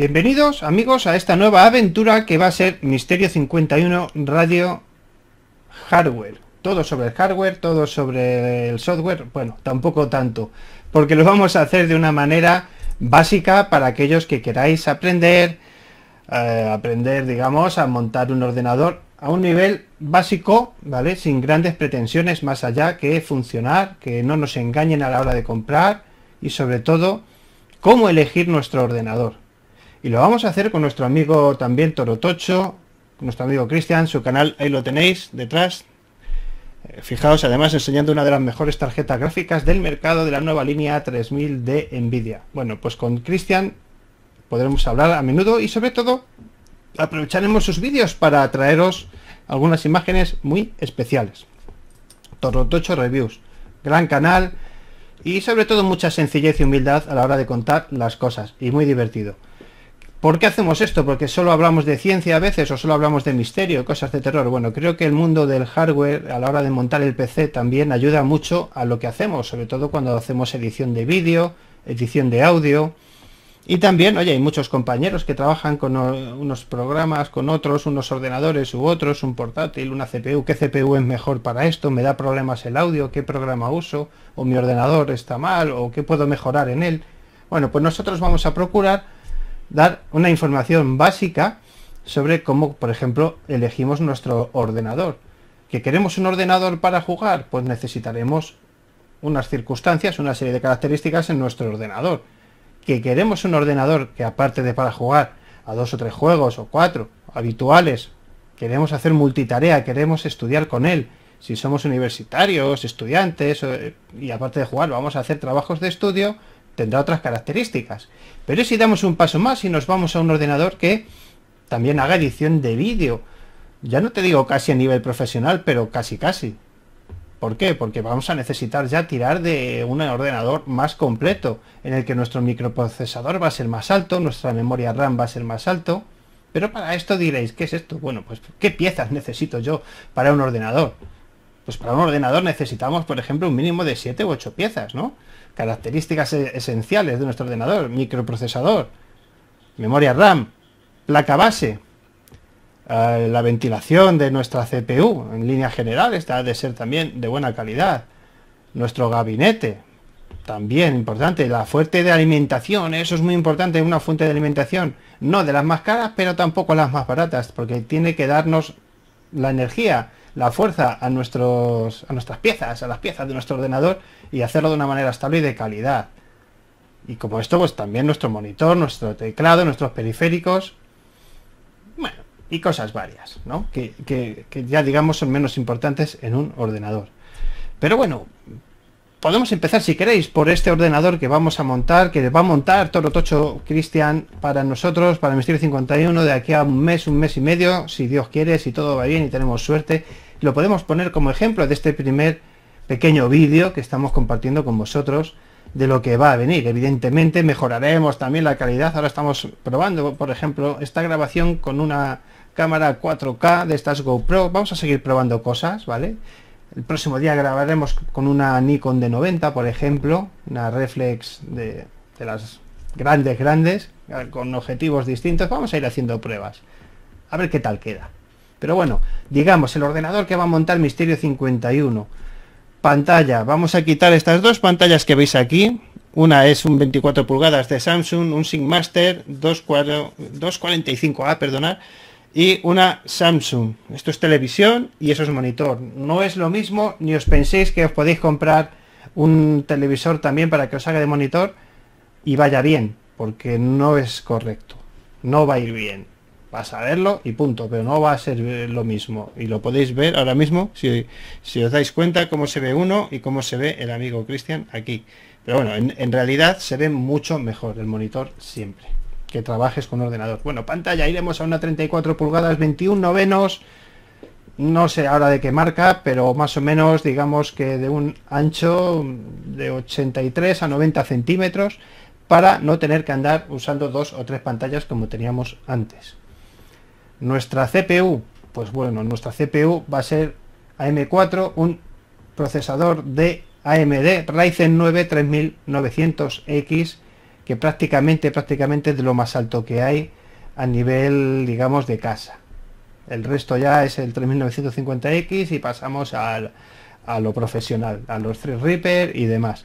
Bienvenidos amigos a esta nueva aventura que va a ser Misterio 51 Radio Hardware. Todo sobre el hardware, todo sobre el software, bueno, tampoco tanto, porque lo vamos a hacer de una manera básica para aquellos que queráis aprender, eh, aprender, digamos, a montar un ordenador a un nivel básico, ¿vale? Sin grandes pretensiones más allá que funcionar, que no nos engañen a la hora de comprar y sobre todo, cómo elegir nuestro ordenador y lo vamos a hacer con nuestro amigo también Torotocho, nuestro amigo Cristian, su canal ahí lo tenéis detrás. Eh, fijaos además enseñando una de las mejores tarjetas gráficas del mercado de la nueva línea 3000 de Nvidia. Bueno, pues con Cristian podremos hablar a menudo y sobre todo aprovecharemos sus vídeos para traeros algunas imágenes muy especiales. Torotocho Reviews, gran canal y sobre todo mucha sencillez y humildad a la hora de contar las cosas y muy divertido. ¿Por qué hacemos esto? ¿Porque solo hablamos de ciencia a veces o solo hablamos de misterio, cosas de terror? Bueno, creo que el mundo del hardware a la hora de montar el PC también ayuda mucho a lo que hacemos, sobre todo cuando hacemos edición de vídeo, edición de audio. Y también, oye, hay muchos compañeros que trabajan con unos programas, con otros, unos ordenadores u otros, un portátil, una CPU. ¿Qué CPU es mejor para esto? ¿Me da problemas el audio? ¿Qué programa uso? ¿O mi ordenador está mal? ¿O qué puedo mejorar en él? Bueno, pues nosotros vamos a procurar dar una información básica sobre cómo, por ejemplo, elegimos nuestro ordenador. ¿Que queremos un ordenador para jugar? Pues necesitaremos unas circunstancias, una serie de características en nuestro ordenador. ¿Que queremos un ordenador que aparte de para jugar a dos o tres juegos o cuatro habituales, queremos hacer multitarea, queremos estudiar con él? Si somos universitarios, estudiantes, eh, y aparte de jugar, vamos a hacer trabajos de estudio, tendrá otras características. Pero si damos un paso más y nos vamos a un ordenador que también haga edición de vídeo, ya no te digo casi a nivel profesional, pero casi casi. ¿Por qué? Porque vamos a necesitar ya tirar de un ordenador más completo, en el que nuestro microprocesador va a ser más alto, nuestra memoria RAM va a ser más alto. Pero para esto diréis, ¿qué es esto? Bueno, pues ¿qué piezas necesito yo para un ordenador? Pues para un ordenador necesitamos, por ejemplo, un mínimo de 7 u 8 piezas, ¿no? Características e- esenciales de nuestro ordenador, microprocesador, memoria RAM, placa base, eh, la ventilación de nuestra CPU, en línea general, esta ha de ser también de buena calidad, nuestro gabinete, también importante, la fuente de alimentación, eso es muy importante, una fuente de alimentación, no de las más caras, pero tampoco las más baratas, porque tiene que darnos la energía la fuerza a, nuestros, a nuestras piezas, a las piezas de nuestro ordenador y hacerlo de una manera estable y de calidad. Y como esto, pues también nuestro monitor, nuestro teclado, nuestros periféricos. Bueno, y cosas varias, ¿no? Que, que ya digamos son menos importantes en un ordenador. Pero bueno, podemos empezar, si queréis, por este ordenador que vamos a montar, que va a montar Toro Tocho Cristian para nosotros, para Misterio 51, de aquí a un mes, un mes y medio, si Dios quiere, si todo va bien y tenemos suerte. Lo podemos poner como ejemplo de este primer pequeño vídeo que estamos compartiendo con vosotros de lo que va a venir. Evidentemente mejoraremos también la calidad. Ahora estamos probando, por ejemplo, esta grabación con una cámara 4K de estas GoPro. Vamos a seguir probando cosas, ¿vale? El próximo día grabaremos con una Nikon de 90, por ejemplo, una reflex de, las grandes, grandes, con objetivos distintos. Vamos a ir haciendo pruebas. A ver qué tal queda. Pero bueno, digamos, el ordenador que va a montar Misterio 51. Pantalla. Vamos a quitar estas dos pantallas que veis aquí. Una es un 24 pulgadas de Samsung, un 24, 245A, perdonar y una Samsung. Esto es televisión y eso es monitor. No es lo mismo, ni os penséis que os podéis comprar un televisor también para que os haga de monitor y vaya bien, porque no es correcto. No va a ir bien. Vas a verlo y punto, pero no va a ser lo mismo. Y lo podéis ver ahora mismo, si, os dais cuenta, cómo se ve uno y cómo se ve el amigo Cristian aquí. Pero bueno, en realidad se ve mucho mejor el monitor siempre que trabajes con ordenador. Bueno, pantalla, iremos a una 34 pulgadas, 21 novenos, no sé ahora de qué marca, pero más o menos digamos que de un ancho de 83 a 90 centímetros para no tener que andar usando dos o tres pantallas como teníamos antes. Nuestra CPU, pues bueno, nuestra CPU va a ser AM4, un procesador de AMD Ryzen 9 3900X que prácticamente, prácticamente es de lo más alto que hay a nivel, digamos, de casa. El resto ya es el 3950X y pasamos al, a lo profesional, a los tres Reaper y demás.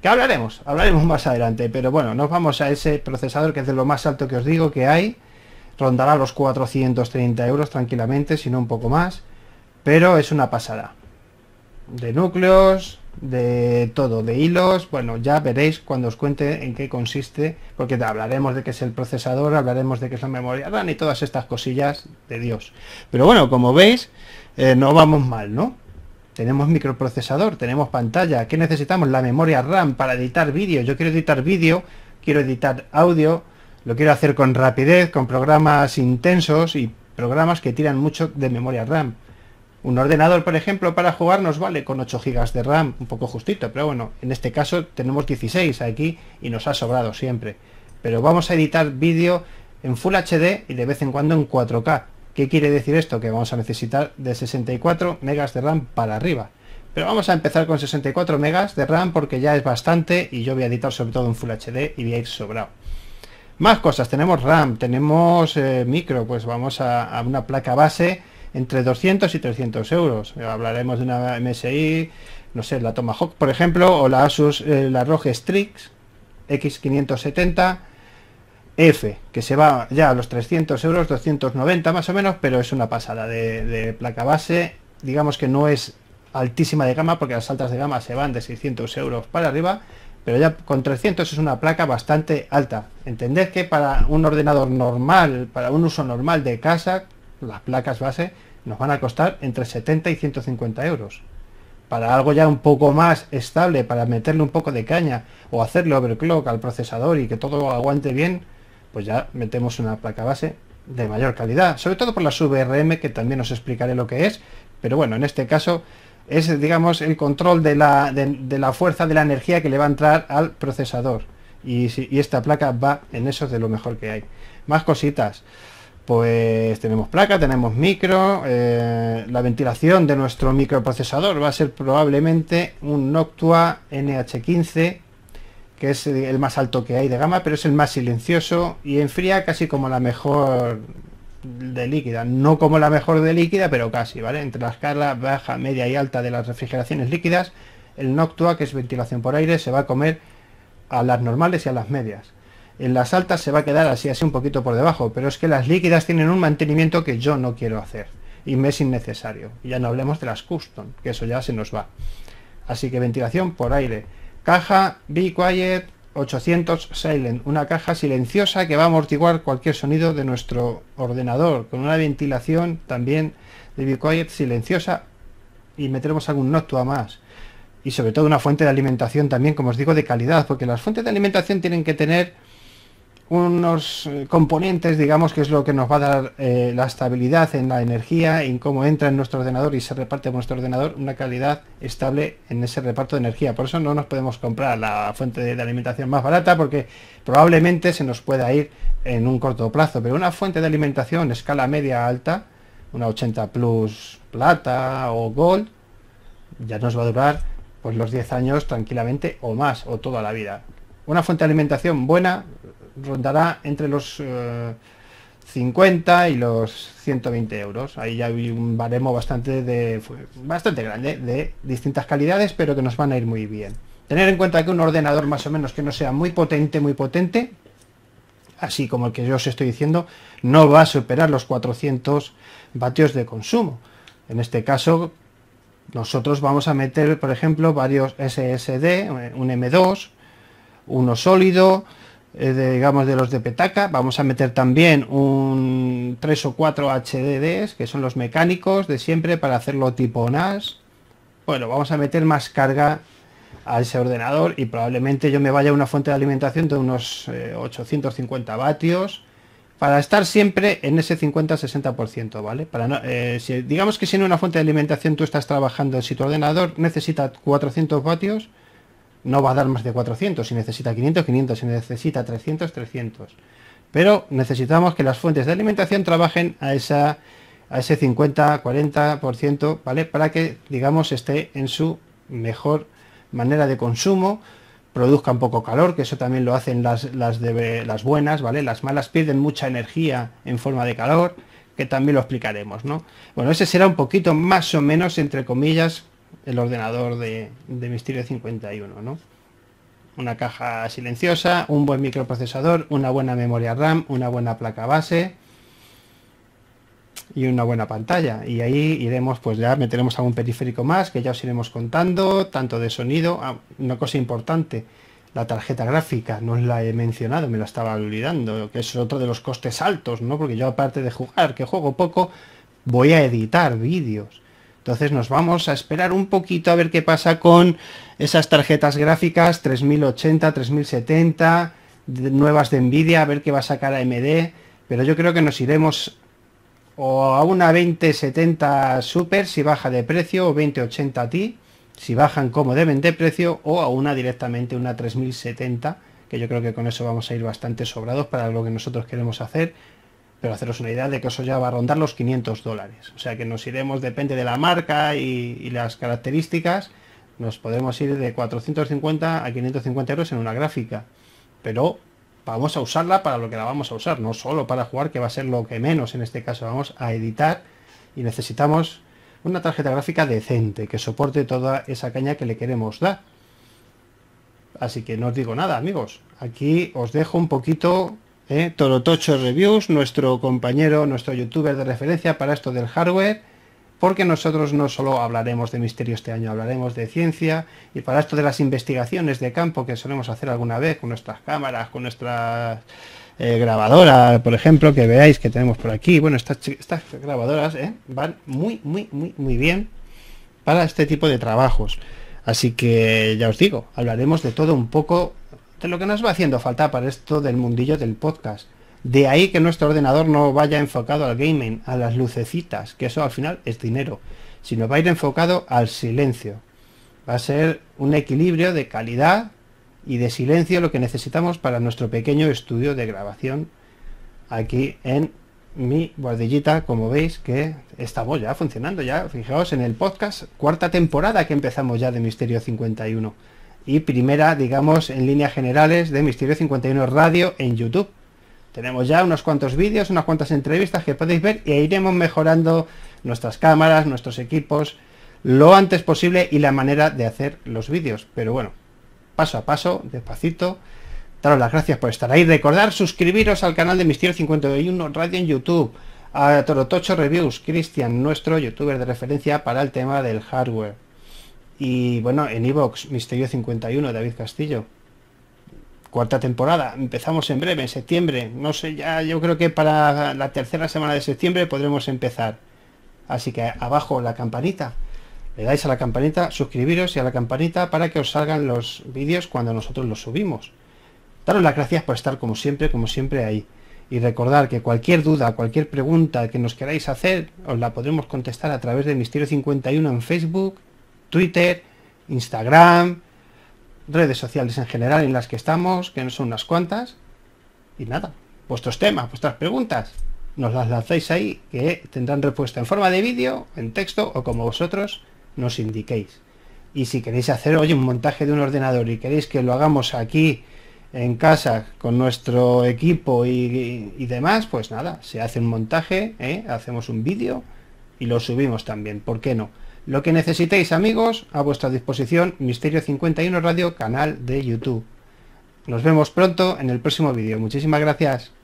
Que hablaremos, hablaremos más adelante, pero bueno, nos vamos a ese procesador que es de lo más alto que os digo que hay. Rondará los 430 euros tranquilamente, si no un poco más, pero es una pasada de núcleos, de todo, de hilos. Bueno, ya veréis cuando os cuente en qué consiste, porque hablaremos de qué es el procesador, hablaremos de qué es la memoria RAM y todas estas cosillas de Dios. Pero bueno, como veis, eh, no vamos mal, ¿no? Tenemos microprocesador, tenemos pantalla. ¿Qué necesitamos? La memoria RAM para editar vídeo. Yo quiero editar vídeo, quiero editar audio, lo quiero hacer con rapidez, con programas intensos y programas que tiran mucho de memoria RAM. Un ordenador, por ejemplo, para jugar nos vale con 8 GB de RAM, un poco justito, pero bueno, en este caso tenemos 16 aquí y nos ha sobrado siempre. Pero vamos a editar vídeo en Full HD y de vez en cuando en 4K. ¿Qué quiere decir esto? Que vamos a necesitar de 64 megas de RAM para arriba. Pero vamos a empezar con 64 megas de RAM porque ya es bastante y yo voy a editar sobre todo en Full HD y voy a ir sobrado. Más cosas, tenemos RAM, tenemos eh, micro, pues vamos a una placa base entre 200 y 300 euros. Eh, hablaremos de una MSI, no sé, la Tomahawk, por ejemplo, o la Asus, eh, la ROG Strix X570 F, que se va ya a los 300 euros, 290 más o menos, pero es una pasada de, de placa base. Digamos que no es altísima de gama, porque las altas de gama se van de 600 euros para arriba, pero ya con 300 es una placa bastante alta. Entender que para un ordenador normal, para un uso normal de casa, las placas base, nos van a costar entre 70 y 150 euros. Para algo ya un poco más estable, para meterle un poco de caña o hacerle overclock al procesador y que todo aguante bien, pues ya metemos una placa base de mayor calidad, sobre todo por la VRM, que también os explicaré lo que es, pero bueno, en este caso es, digamos, el control de la, fuerza, de la energía que le va a entrar al procesador. Y, y esta placa va en eso de lo mejor que hay. Más cositas pues tenemos placa, tenemos micro, eh, la ventilación de nuestro microprocesador va a ser probablemente un Noctua NH15, que es el más alto que hay de gama, pero es el más silencioso y enfría casi como la mejor de líquida, no como la mejor de líquida, pero casi, ¿vale? Entre las escala baja, media y alta de las refrigeraciones líquidas, el Noctua, que es ventilación por aire, se va a comer a las normales y a las medias. En las altas se va a quedar así, así un poquito por debajo, pero es que las líquidas tienen un mantenimiento que yo no quiero hacer y me es innecesario. Y ya no hablemos de las custom, que eso ya se nos va. Así que ventilación por aire. Caja Be Quiet 800 Silent, una caja silenciosa que va a amortiguar cualquier sonido de nuestro ordenador, con una ventilación también de Be Quiet silenciosa y meteremos algún Noctua más. Y sobre todo una fuente de alimentación también, como os digo, de calidad, porque las fuentes de alimentación tienen que tener unos eh, componentes, digamos, que es lo que nos va a dar eh, la estabilidad en la energía, en cómo entra en nuestro ordenador y se reparte en nuestro ordenador, una calidad estable en ese reparto de energía. Por eso no nos podemos comprar la fuente de, alimentación más barata, porque probablemente se nos pueda ir en un corto plazo. Pero una fuente de alimentación escala media alta, una 80 plus plata o gold, ya nos va a durar pues los 10 años tranquilamente o más, o toda la vida. Una fuente de alimentación buena rondará entre los 50 eh, y los 120 euros. Ahí ya hay un baremo bastante de bastante grande de distintas calidades, pero que nos van a ir muy bien. Tener en cuenta que un ordenador más o menos que no sea muy potente, muy potente, así como el que yo os estoy diciendo, no va a superar los 400 vatios de consumo. En este caso, nosotros vamos a meter, por ejemplo, varios SSD, un M2, uno sólido, eh, digamos, de los de petaca. Vamos a meter también un 3 o 4 HDDs, que son los mecánicos de siempre para hacerlo tipo NAS. Bueno, vamos a meter más carga a ese ordenador y probablemente yo me vaya a una fuente de alimentación de unos 850 eh, vatios para estar siempre en ese 50-60%, ¿vale? Para eh, si, digamos que si en una fuente de alimentación tú estás trabajando, si tu ordenador necesita 400 vatios, no va a dar más de 400. Si necesita 500, 500. Si necesita 300, 300. Pero necesitamos que las fuentes de alimentación trabajen a, esa, a ese 50, 40%, ¿vale? Para que, digamos, esté en su mejor manera de consumo, produzca un poco calor, que eso también lo hacen las, de, las buenas, ¿vale? Las malas pierden mucha energía en forma de calor, que también lo explicaremos, ¿no? Bueno, ese será un poquito más o menos, entre comillas, el ordenador de, de Misterio 51, ¿no? Una caja silenciosa, un buen microprocesador, una buena memoria RAM, una buena placa base y una buena pantalla. Y ahí iremos, pues ya meteremos algún periférico más que ya os iremos contando, tanto de sonido, ah, una cosa importante, la tarjeta gráfica, no la he mencionado, me la estaba olvidando, que es otro de los costes altos, ¿no? Porque yo aparte de jugar, que juego poco, voy a editar vídeos. Entonces nos vamos a esperar un poquito a ver qué pasa con esas tarjetas gráficas 3080, 3070, nuevas de Nvidia, a ver qué va a sacar AMD. Pero yo creo que nos iremos o a una 2070 Super si baja de precio, o 2080 Ti si bajan como deben de precio, o a una directamente una 3070, que yo creo que con eso vamos a ir bastante sobrados para lo que nosotros queremos hacer pero haceros una idea de que eso ya va a rondar los 500 dólares. O sea que nos iremos, depende de la marca y, las características, nos podemos ir de 450 a 550 euros en una gráfica. Pero vamos a usarla para lo que la vamos a usar, no solo para jugar, que va a ser lo que menos en este caso. Vamos a editar y necesitamos una tarjeta gráfica decente, que soporte toda esa caña que le queremos dar. Así que no os digo nada, amigos. Aquí os dejo un poquito ¿eh? Torotocho Reviews, nuestro compañero, nuestro youtuber de referencia para esto del hardware, porque nosotros no solo hablaremos de misterio este año, hablaremos de ciencia y para esto de las investigaciones de campo que solemos hacer alguna vez con nuestras cámaras, con nuestras eh, grabadoras, por ejemplo, que veáis que tenemos por aquí. Bueno, estas, grabadoras ¿eh? van muy, muy, muy, muy bien para este tipo de trabajos. Así que ya os digo, hablaremos de todo un poco lo que nos va haciendo falta para esto del mundillo del podcast. De ahí que nuestro ordenador no vaya enfocado al gaming, a las lucecitas, que eso al final es dinero, sino va a ir enfocado al silencio. Va a ser un equilibrio de calidad y de silencio lo que necesitamos para nuestro pequeño estudio de grabación aquí en mi guardillita, como veis que estamos ya funcionando, ya fijaos en el podcast, cuarta temporada que empezamos ya de Misterio 51 y primera, digamos, en líneas generales de Misterio 51 Radio en YouTube. Tenemos ya unos cuantos vídeos, unas cuantas entrevistas que podéis ver y e iremos mejorando nuestras cámaras, nuestros equipos, lo antes posible y la manera de hacer los vídeos. Pero bueno, paso a paso, despacito. Daros las gracias por estar ahí. Recordar suscribiros al canal de Misterio 51 Radio en YouTube. A Torotocho Reviews, Cristian, nuestro youtuber de referencia para el tema del hardware. Y bueno, en Evox, Misterio 51, David Castillo. Cuarta temporada, empezamos en breve, en septiembre. No sé, ya yo creo que para la tercera semana de septiembre podremos empezar. Así que abajo la campanita. Le dais a la campanita, suscribiros y a la campanita para que os salgan los vídeos cuando nosotros los subimos. Daros las gracias por estar como siempre, como siempre ahí. Y recordar que cualquier duda, cualquier pregunta que nos queráis hacer, os la podremos contestar a través de Misterio 51 en Facebook, Twitter, Instagram, redes sociales en general en las que estamos, que no son unas cuantas. Y nada, vuestros temas, vuestras preguntas, nos las lanzáis ahí, que tendrán respuesta en forma de vídeo, en texto o como vosotros nos indiquéis. Y si queréis hacer hoy un montaje de un ordenador y queréis que lo hagamos aquí en casa con nuestro equipo y, demás, pues nada, se hace un montaje, ¿eh? hacemos un vídeo y lo subimos también, ¿por qué no? Lo que necesitéis amigos, a vuestra disposición Misterio 51 Radio, canal de YouTube. Nos vemos pronto en el próximo vídeo. Muchísimas gracias.